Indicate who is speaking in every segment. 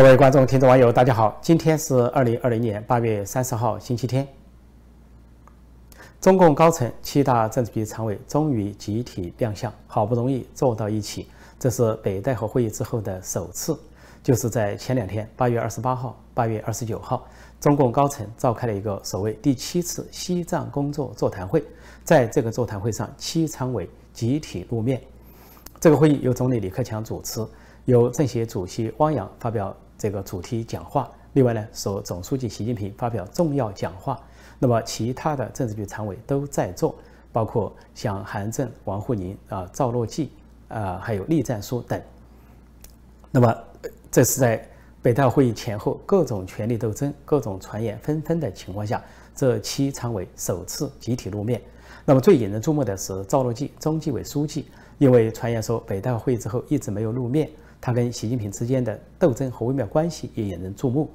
Speaker 1: 各位观众、听众、网友，大家好！今天是二零二零年八月三十号，星期天。中共高层七大政治局常委终于集体亮相，好不容易坐到一起，这是北戴河会议之后的首次。就是在前两天，八月二十八号、八月二十九号，中共高层召开了一个所谓第七次西藏工作座谈会。在这个座谈会上，七常委集体露面。这个会议由总理李克强主持，由政协主席汪洋发表。这个主题讲话，另外呢，说总书记习近平发表重要讲话，那么其他的政治局常委都在做，包括像韩正、王沪宁啊、赵乐际啊，还有栗战书等。那么这是在北大会议前后各种权力斗争、各种传言纷纷的情况下，这七常委首次集体露面。那么最引人注目的是赵乐际，中纪委书记，因为传言说北大会议之后一直没有露面。他跟习近平之间的斗争和微妙关系也引人注目。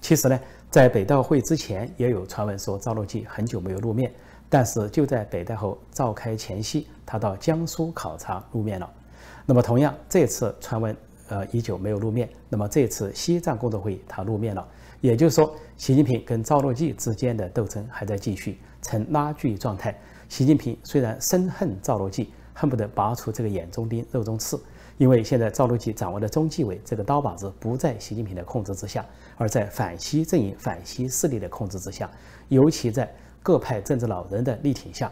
Speaker 1: 其实呢，在北戴会之前也有传闻说赵乐际很久没有露面，但是就在北戴后召开前夕，他到江苏考察露面了。那么同样，这次传闻呃已久没有露面，那么这次西藏工作会议他露面了。也就是说，习近平跟赵乐际之间的斗争还在继续，呈拉锯状态。习近平虽然深恨赵乐际，恨不得拔出这个眼中钉、肉中刺。因为现在赵乐际掌握的中纪委这个刀把子不在习近平的控制之下，而在反西阵营、反西势力的控制之下，尤其在各派政治老人的力挺下，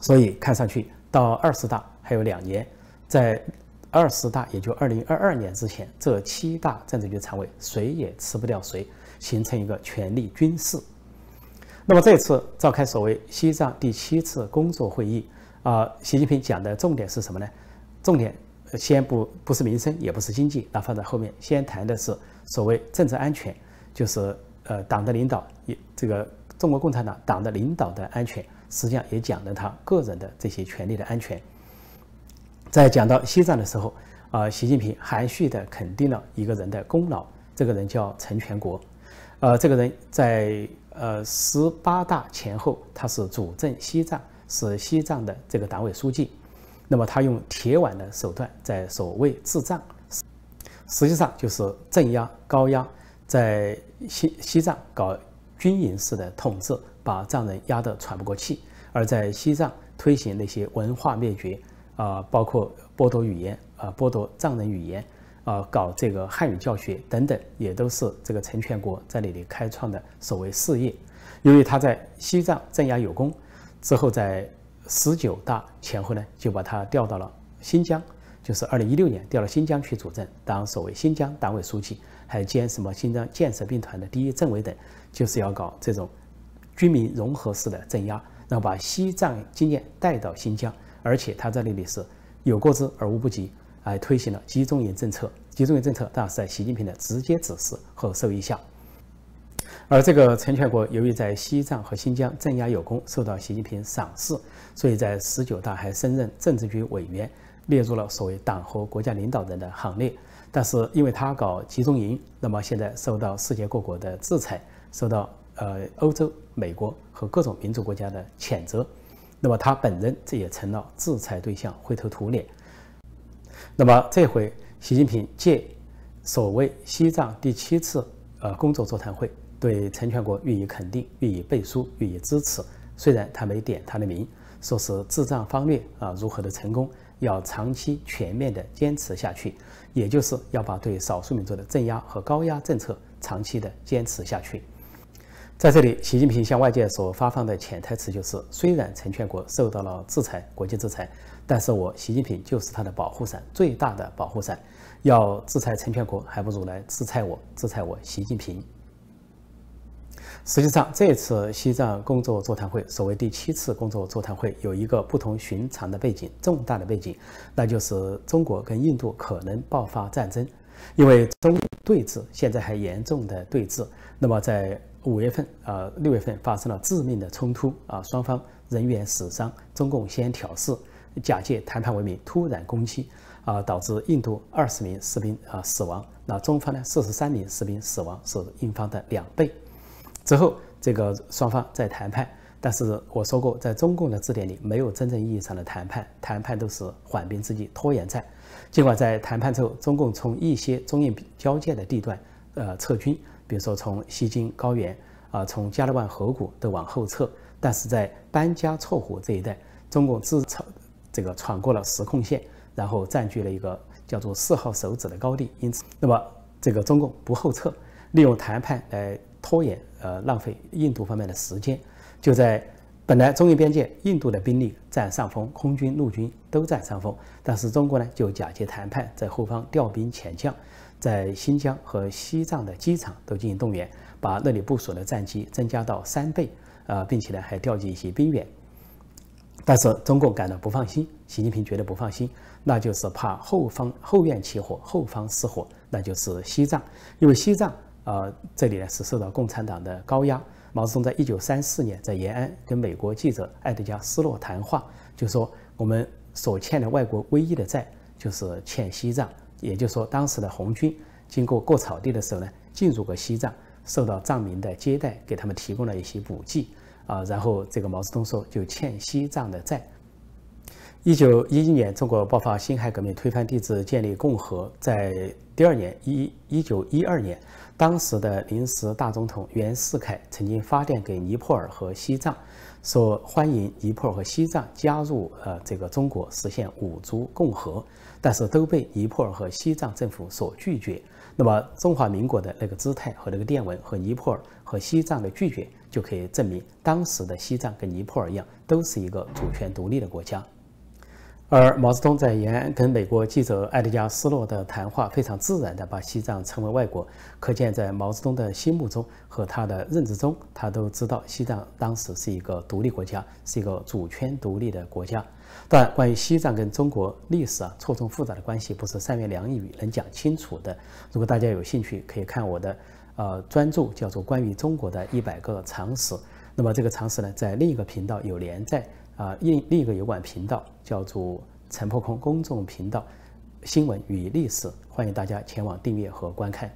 Speaker 1: 所以看上去到二十大还有两年，在二十大也就二零二二年之前，这七大政治局常委谁也吃不掉谁，形成一个权力军事。那么这次召开所谓西藏第七次工作会议，啊，习近平讲的重点是什么呢？重点。先不不是民生，也不是经济，那放在后面。先谈的是所谓政治安全，就是呃党的领导，也这个中国共产党党的领导的安全，实际上也讲的他个人的这些权利的安全。在讲到西藏的时候，啊，习近平含蓄的肯定了一个人的功劳，这个人叫陈全国，呃，这个人在呃十八大前后，他是主政西藏，是西藏的这个党委书记。那么他用铁腕的手段，在所谓治藏，实际上就是镇压、高压，在西西藏搞军营式的统治，把藏人压得喘不过气；而在西藏推行那些文化灭绝啊，包括剥夺语言啊，剥夺藏人语言啊，搞这个汉语教学等等，也都是这个成全国在那里开创的所谓事业。由于他在西藏镇压有功，之后在。十九大前后呢，就把他调到了新疆，就是二零一六年调到新疆去主政，当所谓新疆党委书记，还兼什么新疆建设兵团的第一政委等，就是要搞这种军民融合式的镇压，然后把西藏经验带到新疆，而且他在那里是有过之而无不及，还推行了集中营政策，集中营政策当然是在习近平的直接指示和授意下。而这个陈全国，由于在西藏和新疆镇压有功，受到习近平赏识，所以在十九大还升任政治局委员，列入了所谓党和国家领导人的行列。但是，因为他搞集中营，那么现在受到世界各国的制裁，受到呃欧洲、美国和各种民主国家的谴责，那么他本人这也成了制裁对象，灰头土脸。那么这回习近平借所谓西藏第七次呃工作座谈会。对陈全国予以肯定、予以背书、予以支持，虽然他没点他的名，说是智障方略啊如何的成功，要长期全面的坚持下去，也就是要把对少数民族的镇压和高压政策长期的坚持下去。在这里，习近平向外界所发放的潜台词就是：虽然陈全国受到了制裁，国际制裁，但是我习近平就是他的保护伞，最大的保护伞。要制裁陈全国，还不如来制裁我，制裁我习近平。实际上，这次西藏工作座谈会，所谓第七次工作座谈会，有一个不同寻常的背景，重大的背景，那就是中国跟印度可能爆发战争，因为中对峙，现在还严重的对峙。那么在五月份，呃六月份发生了致命的冲突啊，双方人员死伤。中共先挑事，假借谈判为名，突然攻击啊，导致印度二十名士兵啊死亡。那中方呢，四十三名士兵死亡，是印方的两倍。之后，这个双方在谈判，但是我说过，在中共的字典里没有真正意义上的谈判，谈判都是缓兵之计、拖延战。尽管在谈判之后，中共从一些中印交界的地段，呃，撤军，比如说从西京高原啊，从加勒万河谷都往后撤，但是在班加措湖这一带，中共自撤这个闯过了实控线，然后占据了一个叫做四号手指的高地，因此，那么这个中共不后撤，利用谈判来拖延。呃，浪费印度方面的时间，就在本来中印边界，印度的兵力占上风，空军、陆军都占上风，但是中国呢，就假借谈判，在后方调兵遣将，在新疆和西藏的机场都进行动员，把那里部署的战机增加到三倍，呃，并且呢还调集一些兵员。但是中共感到不放心，习近平觉得不放心，那就是怕后方后院起火，后方失火，那就是西藏，因为西藏。呃，这里呢是受到共产党的高压。毛泽东在一九三四年在延安跟美国记者埃德加·斯洛谈话，就说我们所欠的外国唯一的债就是欠西藏，也就是说当时的红军经过过草地的时候呢，进入过西藏，受到藏民的接待，给他们提供了一些补给啊。然后这个毛泽东说就欠西藏的债。一九一一年中国爆发辛亥革命，推翻帝制，建立共和，在第二年一一九一二年。当时的临时大总统袁世凯曾经发电给尼泊尔和西藏，说欢迎尼泊尔和西藏加入呃这个中国实现五族共和，但是都被尼泊尔和西藏政府所拒绝。那么中华民国的那个姿态和那个电文和尼泊尔和西藏的拒绝，就可以证明当时的西藏跟尼泊尔一样，都是一个主权独立的国家。而毛泽东在延安跟美国记者埃德加·斯洛的谈话非常自然地把西藏称为外国，可见在毛泽东的心目中和他的认知中，他都知道西藏当时是一个独立国家，是一个主权独立的国家。当然，关于西藏跟中国历史啊错综复杂的关系，不是三言两语能讲清楚的。如果大家有兴趣，可以看我的呃专著，叫做《关于中国的一百个常识》，那么这个常识呢，在另一个频道有连载。啊，另另一个有管频道叫做“陈破空”公众频道，新闻与历史，欢迎大家前往订阅和观看。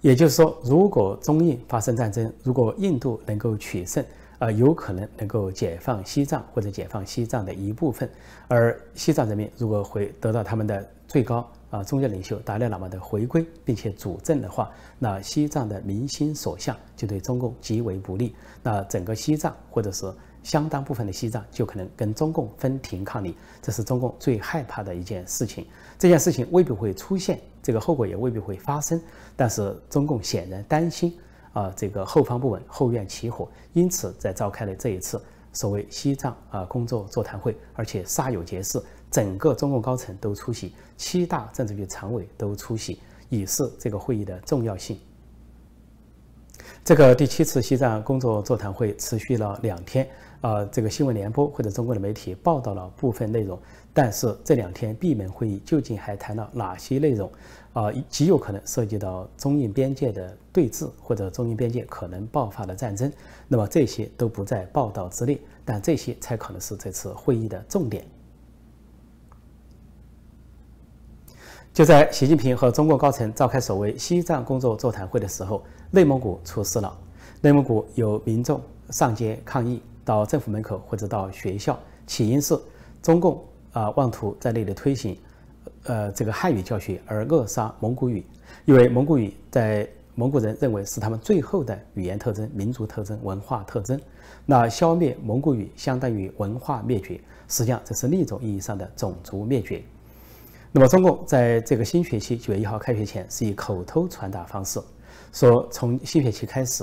Speaker 1: 也就是说，如果中印发生战争，如果印度能够取胜，呃，有可能能够解放西藏或者解放西藏的一部分，而西藏人民如果回得到他们的最高啊宗教领袖达赖喇嘛的回归并且主政的话，那西藏的民心所向就对中共极为不利。那整个西藏或者是。相当部分的西藏就可能跟中共分庭抗礼，这是中共最害怕的一件事情。这件事情未必会出现，这个后果也未必会发生。但是中共显然担心啊，这个后方不稳，后院起火，因此在召开了这一次所谓西藏啊工作座谈会，而且煞有介事，整个中共高层都出席，七大政治局常委都出席，以示这个会议的重要性。这个第七次西藏工作座谈会持续了两天。呃，这个新闻联播或者中国的媒体报道了部分内容，但是这两天闭门会议究竟还谈了哪些内容？啊，极有可能涉及到中印边界的对峙或者中印边界可能爆发的战争，那么这些都不在报道之列，但这些才可能是这次会议的重点。就在习近平和中国高层召开所谓西藏工作座谈会的时候，内蒙古出事了，内蒙古有民众上街抗议。到政府门口或者到学校，起因是中共啊妄图在那里推行，呃这个汉语教学而扼杀蒙古语，因为蒙古语在蒙古人认为是他们最后的语言特征、民族特征、文化特征。那消灭蒙古语相当于文化灭绝，实际上这是另一种意义上的种族灭绝。那么中共在这个新学期九月一号开学前是以口头传达方式说，从新学期开始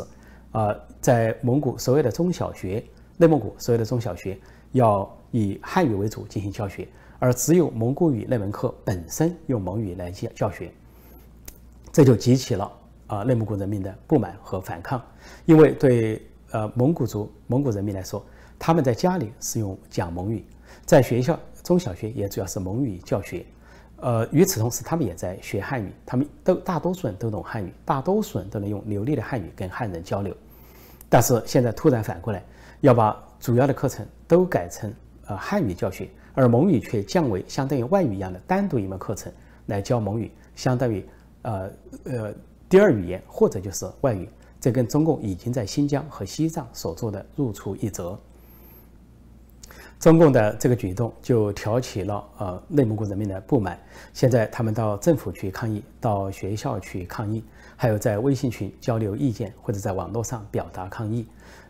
Speaker 1: 啊，在蒙古所有的中小学。内蒙古所有的中小学要以汉语为主进行教学，而只有蒙古语那门课本身用蒙语来教教学，这就激起了啊内蒙古人民的不满和反抗。因为对呃蒙古族蒙古人民来说，他们在家里是用讲蒙语，在学校中小学也主要是蒙语教学。呃，与此同时，他们也在学汉语，他们都大多数人都懂汉语，大多数人都能用流利的汉语跟汉人交流。但是现在突然反过来。要把主要的课程都改成呃汉语教学，而蒙语却降为相当于外语一样的单独一门课程来教蒙语，相当于呃呃第二语言或者就是外语。这跟中共已经在新疆和西藏所做的如出一辙。中共的这个举动就挑起了呃内蒙古人民的不满，现在他们到政府去抗议，到学校去抗议，还有在微信群交流意见或者在网络上表达抗议。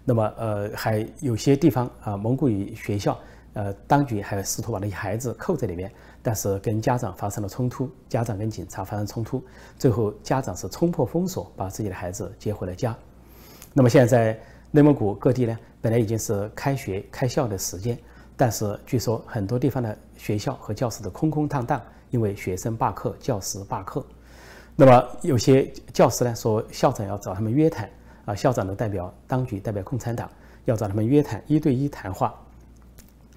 Speaker 1: 那么，呃，还有些地方啊，蒙古语学校，呃，当局还试图把那些孩子扣在里面，但是跟家长发生了冲突，家长跟警察发生冲突，最后家长是冲破封锁，把自己的孩子接回了家。那么现在内蒙古各地呢，本来已经是开学开校的时间，但是据说很多地方的学校和教室都空空荡荡，因为学生罢课，教师罢课。那么有些教师呢，说校长要找他们约谈。啊，校长的代表，当局代表共产党，要找他们约谈，一对一谈话，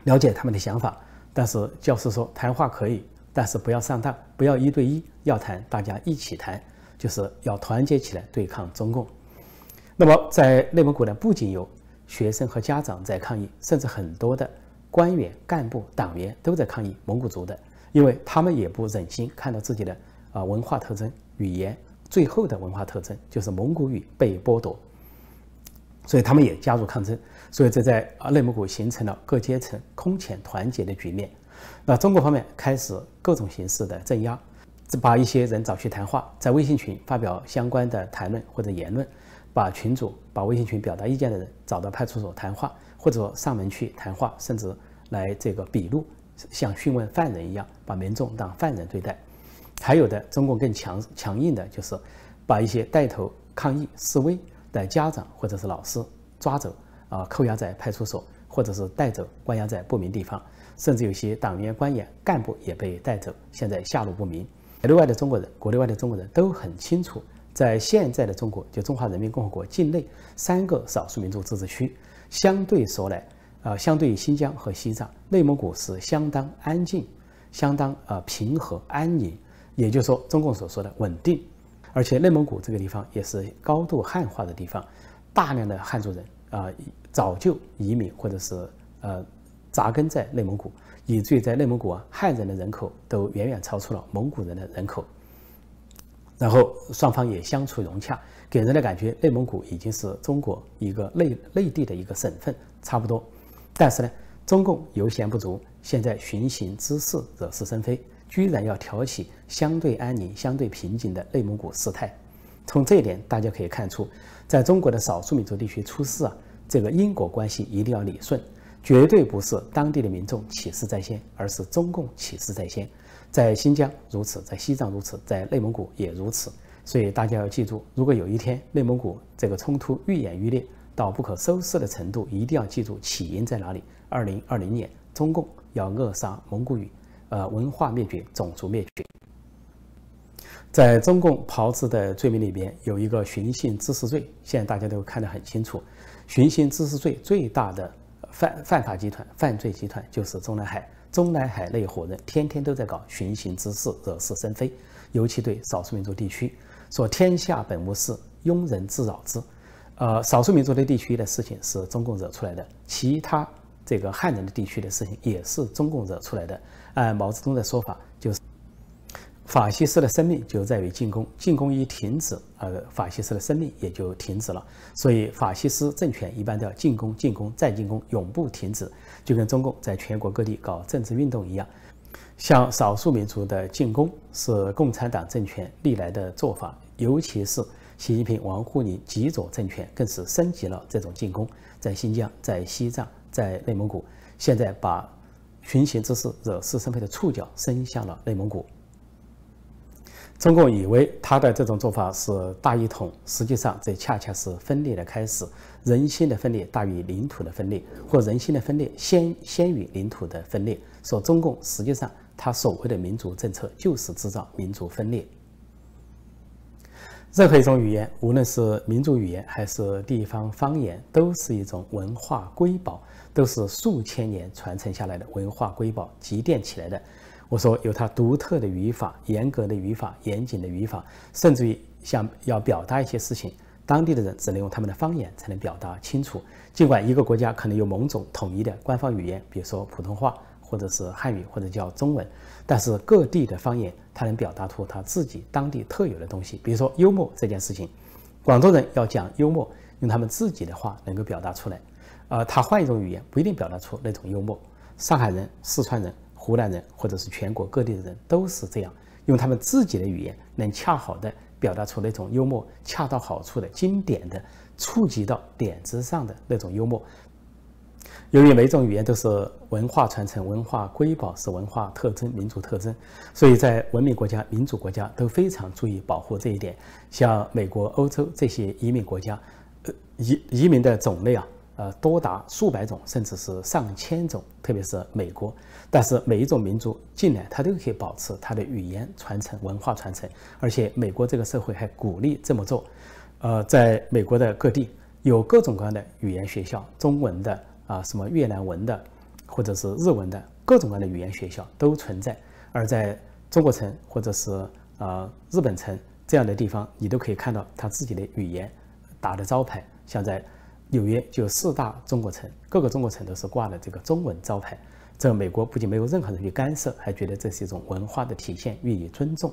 Speaker 1: 了解他们的想法。但是教师说，谈话可以，但是不要上当，不要一对一，要谈大家一起谈，就是要团结起来对抗中共。那么在内蒙古呢，不仅有学生和家长在抗议，甚至很多的官员、干部、党员都在抗议蒙古族的，因为他们也不忍心看到自己的啊文化特征、语言。最后的文化特征就是蒙古语被剥夺，所以他们也加入抗争，所以这在啊内蒙古形成了各阶层空前团结的局面。那中国方面开始各种形式的镇压，把一些人找去谈话，在微信群发表相关的谈论或者言论，把群主、把微信群表达意见的人找到派出所谈话，或者上门去谈话，甚至来这个笔录，像讯问犯人一样，把民众当犯人对待。还有的，中共更强强硬的就是，把一些带头抗议示威的家长或者是老师抓走，啊，扣押在派出所，或者是带走关押在不明地方，甚至有些党员、官员、干部也被带走，现在下落不明。国内外的中国人，国内外的中国人都很清楚，在现在的中国，就中华人民共和国境内，三个少数民族自治区，相对说来，啊，相对于新疆和西藏，内蒙古是相当安静，相当呃平和安宁。也就是说，中共所说的稳定，而且内蒙古这个地方也是高度汉化的地方，大量的汉族人啊早就移民或者是呃扎根在内蒙古，以至于在内蒙古啊汉人的人口都远远超出了蒙古人的人口。然后双方也相处融洽，给人的感觉内蒙古已经是中国一个内内地的一个省份差不多。但是呢，中共游闲不足，现在寻衅滋事，惹是生非。居然要挑起相对安宁、相对平静的内蒙古事态，从这一点大家可以看出，在中国的少数民族地区出事啊，这个因果关系一定要理顺，绝对不是当地的民众起事在先，而是中共起事在先。在新疆如此，在西藏如此，在内蒙古也如此。所以大家要记住，如果有一天内蒙古这个冲突愈演愈烈到不可收拾的程度，一定要记住起因在哪里。二零二零年，中共要扼杀蒙古语。呃，文化灭绝、种族灭绝，在中共炮制的罪名里边，有一个寻衅滋事罪。现在大家都看得很清楚，寻衅滋事罪最大的犯犯法集团、犯罪集团就是中南海。中南海那伙人天天都在搞寻衅滋事、惹是生非，尤其对少数民族地区，说天下本无事，庸人自扰之。呃，少数民族的地区的事情是中共惹出来的，其他这个汉人的地区的事情也是中共惹出来的。按毛泽东的说法，就是法西斯的生命就在于进攻，进攻一停止，呃，法西斯的生命也就停止了。所以，法西斯政权一般都要进攻、进攻再进攻，永不停止。就跟中共在全国各地搞政治运动一样，向少数民族的进攻是共产党政权历来的做法，尤其是习近平、王沪宁极左政权更是升级了这种进攻，在新疆、在西藏、在内蒙古，现在把。群雄之势，惹是生非的触角伸向了内蒙古。中共以为他的这种做法是大一统，实际上这恰恰是分裂的开始。人心的分裂大于领土的分裂，或人心的分裂先先于领土的分裂。说中共实际上他所谓的民族政策就是制造民族分裂。任何一种语言，无论是民族语言还是地方方言，都是一种文化瑰宝。都是数千年传承下来的文化瑰宝积淀起来的。我说有它独特的语法、严格的语法、严谨的语法，甚至于像要表达一些事情，当地的人只能用他们的方言才能表达清楚。尽管一个国家可能有某种统一的官方语言，比如说普通话或者是汉语，或者叫中文，但是各地的方言它能表达出它自己当地特有的东西。比如说幽默这件事情，广州人要讲幽默，用他们自己的话能够表达出来。呃，他换一种语言不一定表达出那种幽默。上海人、四川人、湖南人，或者是全国各地的人，都是这样用他们自己的语言，能恰好的表达出那种幽默，恰到好处的、经典的、触及到点子上的那种幽默。由于每一种语言都是文化传承、文化瑰宝，是文化特征、民族特征，所以在文明国家、民主国家都非常注意保护这一点。像美国、欧洲这些移民国家，呃，移移民的种类啊。呃，多达数百种，甚至是上千种，特别是美国。但是每一种民族进来，它都可以保持它的语言传承、文化传承，而且美国这个社会还鼓励这么做。呃，在美国的各地有各种各样的语言学校，中文的啊，什么越南文的，或者是日文的，各种各样的语言学校都存在。而在中国城或者是呃日本城这样的地方，你都可以看到他自己的语言打的招牌，像在。纽约就四大中国城，各个中国城都是挂了这个中文招牌。这美国不仅没有任何人去干涉，还觉得这是一种文化的体现，予以尊重。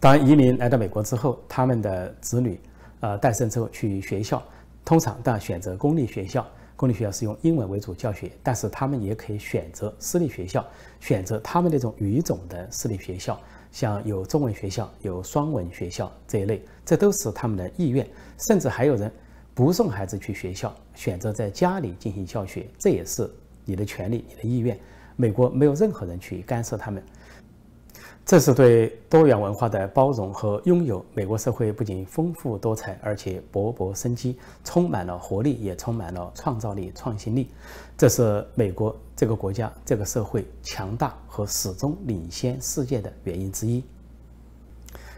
Speaker 1: 当移民来到美国之后，他们的子女，呃，诞生之后去学校，通常要选择公立学校，公立学校是用英文为主教学，但是他们也可以选择私立学校，选择他们那种语种的私立学校，像有中文学校、有双文学校这一类，这都是他们的意愿，甚至还有人。不送孩子去学校，选择在家里进行教学，这也是你的权利、你的意愿。美国没有任何人去干涉他们，这是对多元文化的包容和拥有。美国社会不仅丰富多彩，而且勃勃生机，充满了活力，也充满了创造力、创新力。这是美国这个国家、这个社会强大和始终领先世界的原因之一。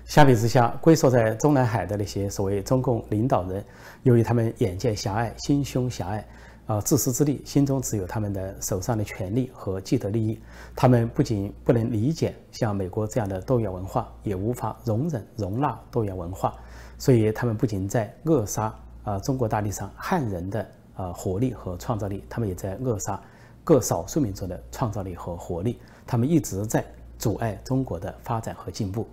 Speaker 1: 相比之下，龟缩在中南海的那些所谓中共领导人，由于他们眼界狭隘、心胸狭隘，啊，自私自利，心中只有他们的手上的权利和既得利益。他们不仅不能理解像美国这样的多元文化，也无法容忍、容纳多元文化。所以，他们不仅在扼杀啊中国大地上汉人的啊活力和创造力，他们也在扼杀各少数民族的创造力和活力。他们一直在阻碍中国的发展和进步。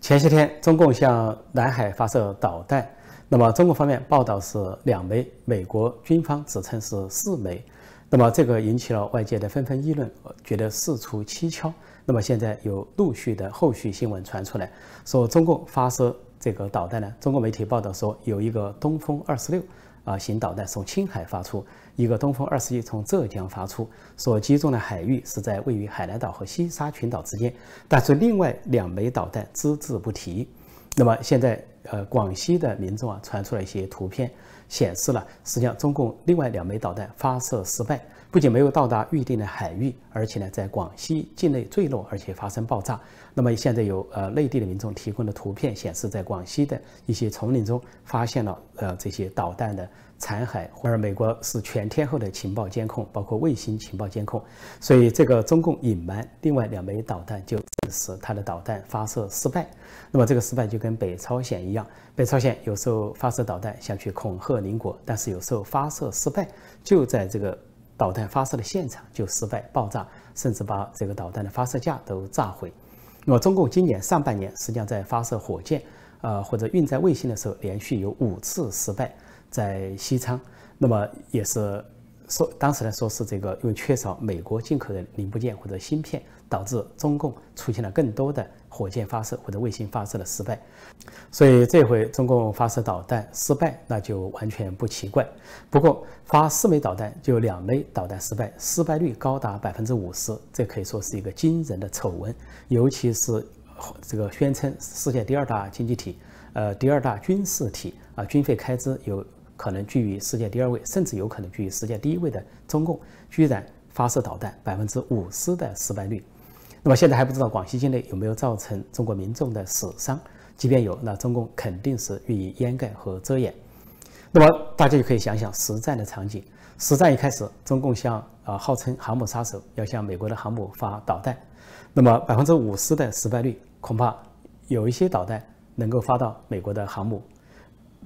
Speaker 1: 前些天，中共向南海发射导弹，那么中国方面报道是两枚，美国军方指称是四枚，那么这个引起了外界的纷纷议论，觉得事出蹊跷。那么现在有陆续的后续新闻传出来，说中共发射这个导弹呢，中国媒体报道说有一个东风二十六。啊型导弹从青海发出，一个东风二十一从浙江发出，所击中的海域是在位于海南岛和西沙群岛之间，但是另外两枚导弹只字不提。那么现在，呃，广西的民众啊，传出了一些图片，显示了实际上中共另外两枚导弹发射失败。不仅没有到达预定的海域，而且呢，在广西境内坠落，而且发生爆炸。那么现在有呃内地的民众提供的图片显示，在广西的一些丛林中发现了呃这些导弹的残骸。而美国是全天候的情报监控，包括卫星情报监控，所以这个中共隐瞒另外两枚导弹，就证实它的导弹发射失败。那么这个失败就跟北朝鲜一样，北朝鲜有时候发射导弹想去恐吓邻国，但是有时候发射失败，就在这个。导弹发射的现场就失败爆炸，甚至把这个导弹的发射架都炸毁。那么，中共今年上半年实际上在发射火箭，呃或者运载卫星的时候，连续有五次失败，在西昌。那么也是说，当时来说是这个因为缺少美国进口的零部件或者芯片。导致中共出现了更多的火箭发射或者卫星发射的失败，所以这回中共发射导弹失败，那就完全不奇怪。不过发四枚导弹就两枚导弹失败，失败率高达百分之五十，这可以说是一个惊人的丑闻。尤其是这个宣称世界第二大经济体，呃第二大军事体啊，军费开支有可能居于世界第二位，甚至有可能居于世界第一位的中共，居然发射导弹百分之五十的失败率。那么现在还不知道广西境内有没有造成中国民众的死伤，即便有，那中共肯定是予以掩盖和遮掩。那么大家也可以想想实战的场景：实战一开始，中共向啊号称航母杀手，要向美国的航母发导弹。那么百分之五十的失败率，恐怕有一些导弹能够发到美国的航母，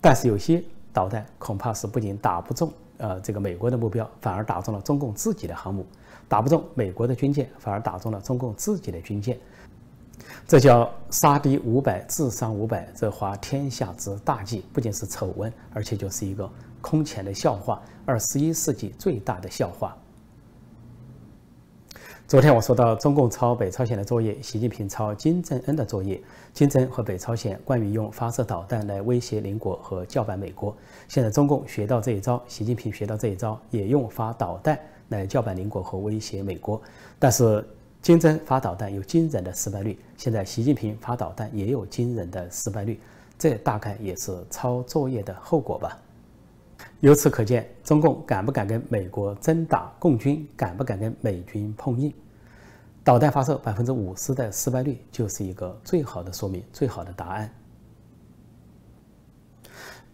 Speaker 1: 但是有些导弹恐怕是不仅打不中，呃，这个美国的目标，反而打中了中共自己的航母。打不中美国的军舰，反而打中了中共自己的军舰，这叫杀敌五百自伤五百，这滑天下之大稽。不仅是丑闻，而且就是一个空前的笑话，二十一世纪最大的笑话。昨天我说到中共抄北朝鲜的作业，习近平抄金正恩的作业。金正恩和北朝鲜关于用发射导弹来威胁邻国和叫板美国，现在中共学到这一招，习近平学到这一招，也用发导弹。来叫板邻国和威胁美国，但是金正发导弹有惊人的失败率，现在习近平发导弹也有惊人的失败率，这大概也是抄作业的后果吧。由此可见，中共敢不敢跟美国真打？共军敢不敢跟美军碰硬？导弹发射百分之五十的失败率就是一个最好的说明，最好的答案。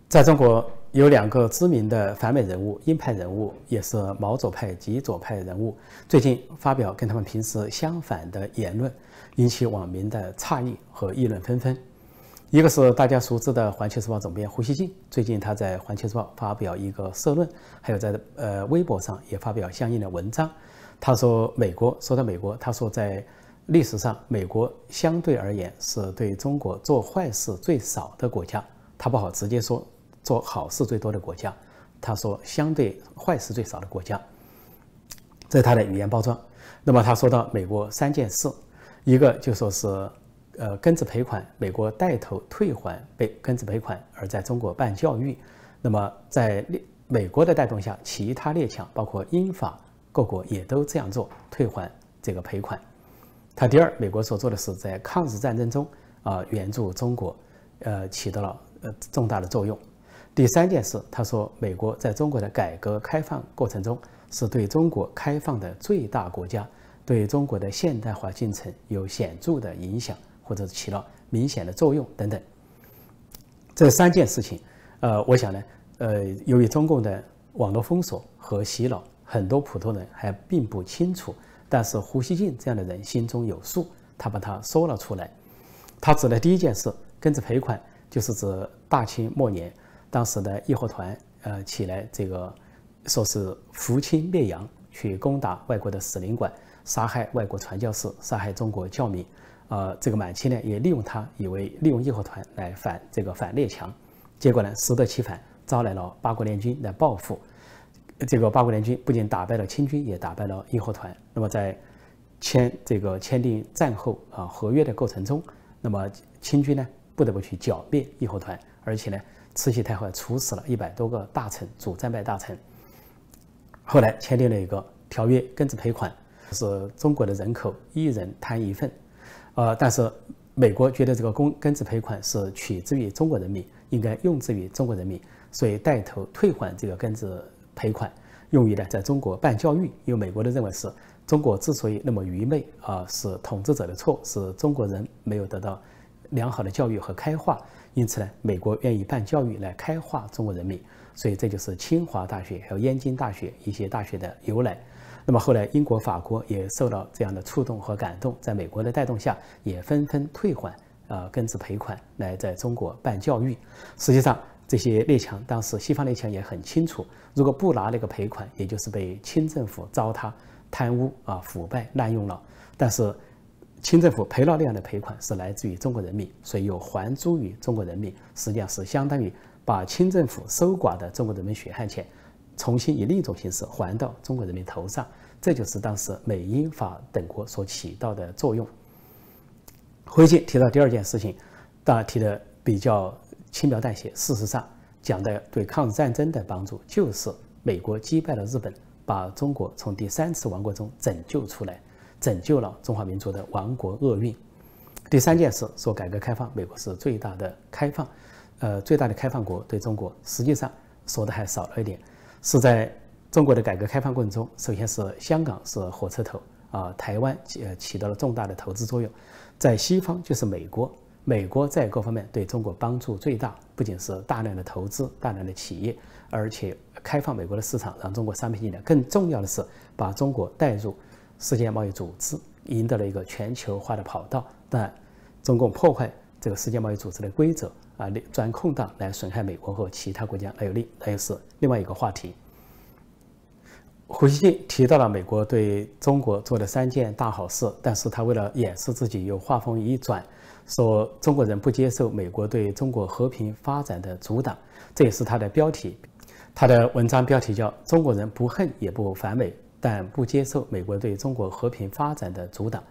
Speaker 1: 在中国。有两个知名的反美人物、鹰派人物，也是毛左派及左派人物，最近发表跟他们平时相反的言论，引起网民的诧异和议论纷纷。一个是大家熟知的《环球时报》总编胡锡进，最近他在《环球时报》发表一个社论，还有在呃微博上也发表相应的文章。他说美国说到美国，他说在历史上美国相对而言是对中国做坏事最少的国家，他不好直接说。做好事最多的国家，他说相对坏事最少的国家，这是他的语言包装。那么他说到美国三件事，一个就说是，呃，庚子赔款，美国带头退还被庚子赔款，而在中国办教育。那么在列美国的带动下，其他列强包括英法各国也都这样做，退还这个赔款。他第二，美国所做的是在抗日战争中啊，援助中国，呃，起到了呃重大的作用。第三件事，他说，美国在中国的改革开放过程中，是对中国开放的最大国家，对中国的现代化进程有显著的影响，或者起了明显的作用等等。这三件事情，呃，我想呢，呃，由于中共的网络封锁和洗脑，很多普通人还并不清楚。但是胡锡进这样的人心中有数，他把它说了出来。他指的第一件事，跟着赔款，就是指大清末年。当时的义和团，呃，起来，这个说是扶清灭洋，去攻打外国的使领馆，杀害外国传教士，杀害中国教民，呃，这个满清呢也利用他，以为利用义和团来反这个反列强，结果呢适得其反，招来了八国联军来报复。这个八国联军不仅打败了清军，也打败了义和团。那么在签这个签订战后啊合约的过程中，那么清军呢不得不去剿灭义和团，而且呢。慈禧太后处死了一百多个大臣，主战败大臣。后来签订了一个条约，庚子赔款，是中国的人口一人摊一份。呃，但是美国觉得这个公庚子赔款是取之于中国人民，应该用之于中国人民，所以带头退还这个庚子赔款，用于呢在中国办教育。因为美国的认为是，中国之所以那么愚昧啊，是统治者的错，是中国人没有得到良好的教育和开化。因此呢，美国愿意办教育来开化中国人民，所以这就是清华大学还有燕京大学一些大学的由来。那么后来英国、法国也受到这样的触动和感动，在美国的带动下，也纷纷退还啊庚子赔款来在中国办教育。实际上，这些列强当时西方列强也很清楚，如果不拿那个赔款，也就是被清政府糟蹋、贪污啊、腐败滥用了，但是。清政府赔了那样的赔款，是来自于中国人民，所以又还诸于中国人民，实际上是相当于把清政府搜刮的中国人民血汗钱，重新以另一种形式还到中国人民头上。这就是当时美英法等国所起到的作用。回去提到第二件事情，大家提的比较轻描淡写，事实上讲的对抗日战争的帮助，就是美国击败了日本，把中国从第三次亡国中拯救出来。拯救了中华民族的亡国厄运。第三件事说改革开放，美国是最大的开放，呃，最大的开放国对中国。实际上说的还少了一点，是在中国的改革开放过程中，首先是香港是火车头啊，台湾呃起到了重大的投资作用。在西方就是美国，美国在各方面对中国帮助最大，不仅是大量的投资、大量的企业，而且开放美国的市场让中国商品进来。更重要的是把中国带入。世界贸易组织赢得了一个全球化的跑道，但中共破坏这个世界贸易组织的规则啊，钻空档来损害美国和其他国家，还有利，还有是另外一个话题。胡锡进提到了美国对中国做的三件大好事，但是他为了掩饰自己，又画风一转，说中国人不接受美国对中国和平发展的阻挡，这也是他的标题。他的文章标题叫《中国人不恨也不反美》。但不接受美国对中国和平发展的阻挡。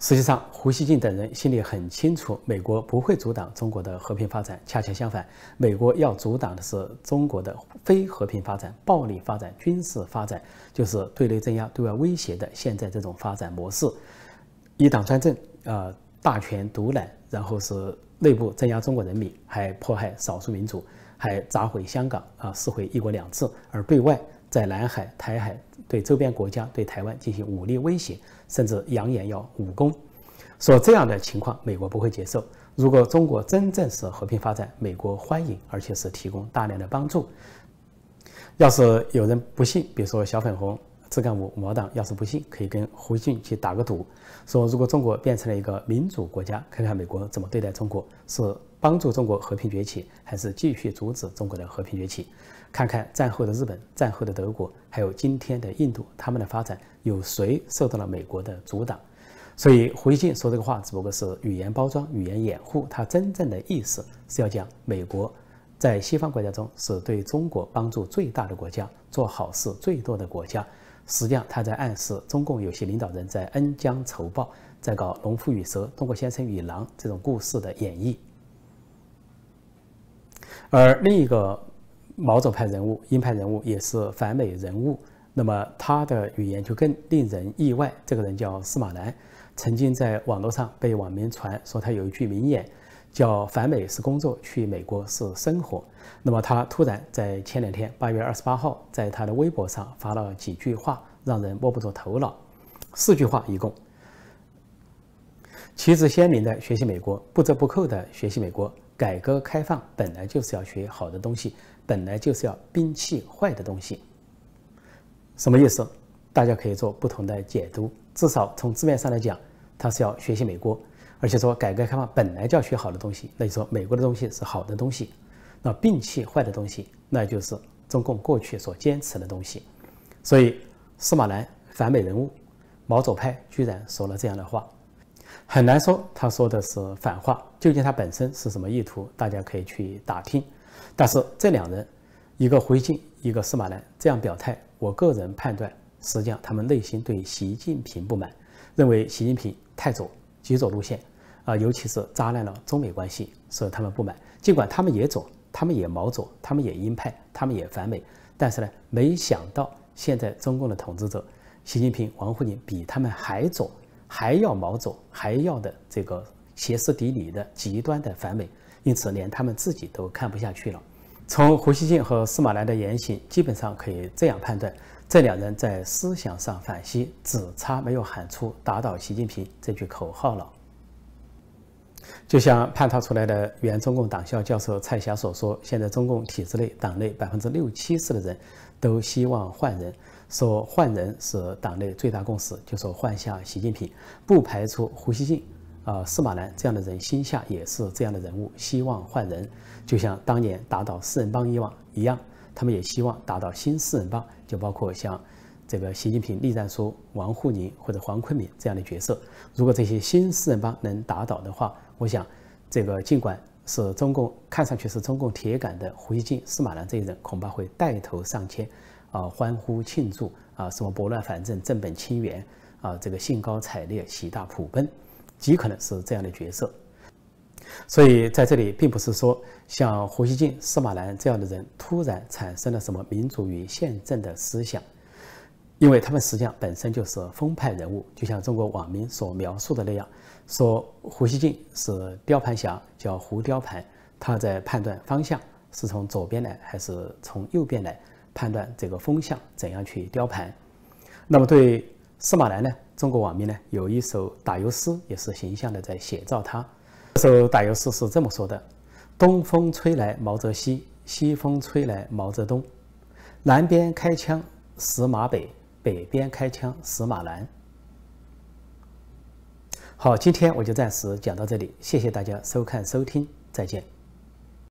Speaker 1: 实际上，胡锡进等人心里很清楚，美国不会阻挡中国的和平发展。恰恰相反，美国要阻挡的是中国的非和平发展、暴力发展、军事发展，就是对内镇压、对外威胁的现在这种发展模式。一党专政啊，大权独揽，然后是内部镇压中国人民，还迫害少数民族，还砸毁香港啊，撕毁一国两制，而对外。在南海、台海对周边国家、对台湾进行武力威胁，甚至扬言要武功。说这样的情况美国不会接受。如果中国真正是和平发展，美国欢迎，而且是提供大量的帮助。要是有人不信，比如说小粉红、自干五、五毛党，要是不信，可以跟胡俊去打个赌，说如果中国变成了一个民主国家，看看美国怎么对待中国，是帮助中国和平崛起，还是继续阻止中国的和平崛起。看看战后的日本、战后的德国，还有今天的印度，他们的发展有谁受到了美国的阻挡？所以胡锡进说这个话，只不过是语言包装、语言掩护，他真正的意思是要讲美国在西方国家中是对中国帮助最大的国家，做好事最多的国家。实际上，他在暗示中共有些领导人在恩将仇报，在搞“农夫与蛇”、“通过先生与狼”这种故事的演绎。而另一个。毛左派人物、鹰派人物，也是反美人物。那么他的语言就更令人意外。这个人叫司马南，曾经在网络上被网民传说他有一句名言，叫“反美是工作，去美国是生活”。那么他突然在前两天，八月二十八号，在他的微博上发了几句话，让人摸不着头脑。四句话一共：旗帜鲜明的学习美国，不折不扣的学习美国。改革开放本来就是要学好的东西，本来就是要摒弃坏的东西。什么意思？大家可以做不同的解读。至少从字面上来讲，他是要学习美国，而且说改革开放本来就要学好的东西，那就说美国的东西是好的东西，那摒弃坏的东西，那就是中共过去所坚持的东西。所以，司马南反美人物，毛左派居然说了这样的话。很难说，他说的是反话，究竟他本身是什么意图，大家可以去打听。但是这两人，一个胡锦，一个司马南，这样表态，我个人判断，实际上他们内心对习近平不满，认为习近平太左，极左路线，啊，尤其是扎烂了中美关系，所以他们不满。尽管他们也左，他们也毛左，他们也鹰派，他们也反美，但是呢，没想到现在中共的统治者，习近平、王沪宁比他们还左。还要毛左，还要的这个歇斯底里的极端的反美，因此连他们自己都看不下去了。从胡锡进和司马南的言行，基本上可以这样判断：这两人在思想上反西，只差没有喊出“打倒习近平”这句口号了。就像叛逃出来的原中共党校教授蔡霞所说：“现在中共体制内党内百分之六七十的人，都希望换人。”说换人是党内最大共识，就说换下习近平，不排除胡锡进、啊司马南这样的人心下也是这样的人物，希望换人，就像当年打倒四人帮以往一样，他们也希望打倒新四人帮，就包括像这个习近平栗战书王沪宁或者黄坤明这样的角色，如果这些新四人帮能打倒的话，我想这个尽管是中共看上去是中共铁杆的胡锡进司马南这些人，恐怕会带头上千，啊，欢呼庆祝啊，什么拨乱反正、正本清源啊，这个兴高采烈、喜大普奔，极可能是这样的角色。所以在这里，并不是说像胡锡进、司马南这样的人突然产生了什么民主与宪政的思想，因为他们实际上本身就是风派人物。就像中国网民所描述的那样，说胡锡进是雕盘侠，叫胡雕盘，他在判断方向是从左边来还是从右边来。判断这个风向怎样去雕盘，那么对司马南呢？中国网民呢有一首打油诗，也是形象的在写照他。这首打油诗是这么说的：东风吹来毛泽西，西风吹来毛泽东，南边开枪死马北，北边开枪死马南。好，今天我就暂时讲到这里，谢谢大家收看收听，再见。